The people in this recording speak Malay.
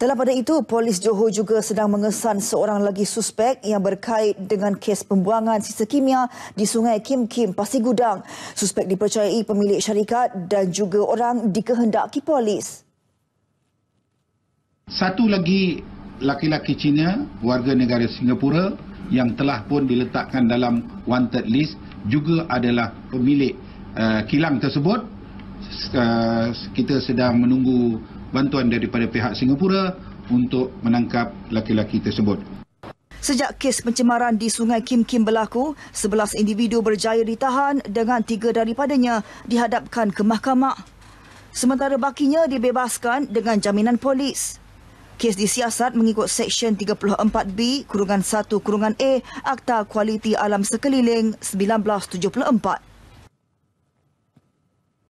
Dalam pada itu, polis Johor juga sedang mengesan seorang lagi suspek yang berkait dengan kes pembuangan sisa kimia di sungai Kim Kim, Pasti Gudang. Suspek dipercayai pemilik syarikat dan juga orang dikehendaki polis. Satu lagi laki-laki Cina warga negara Singapura yang telah pun diletakkan dalam wanted list juga adalah pemilik uh, kilang tersebut. Uh, kita sedang menunggu bantuan daripada pihak Singapura untuk menangkap lelaki-lelaki tersebut. Sejak kes pencemaran di Sungai Kim Kim berlaku, 11 individu berjaya ditahan dengan tiga daripadanya dihadapkan ke mahkamah. Sementara bakinya dibebaskan dengan jaminan polis. Kes disiasat mengikut Seksyen 34B kurungan 1 kurungan A Akta Kualiti Alam Sekeliling 1974.